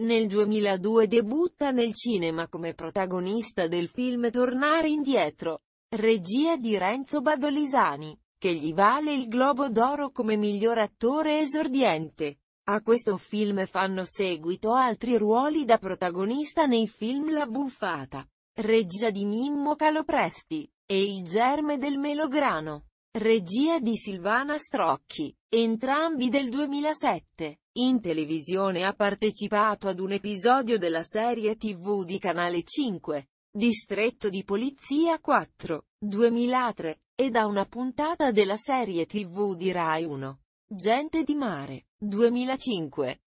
Nel 2002 debutta nel cinema come protagonista del film Tornare indietro, regia di Renzo Badolisani, che gli vale il Globo d'Oro come miglior attore esordiente. A questo film fanno seguito altri ruoli da protagonista nei film La buffata, regia di Mimmo Calopresti, e Il germe del melograno regia di Silvana Strocchi, entrambi del 2007. In televisione ha partecipato ad un episodio della serie tv di Canale 5, Distretto di Polizia 4, 2003, ed a una puntata della serie tv di Rai 1, Gente di Mare, 2005.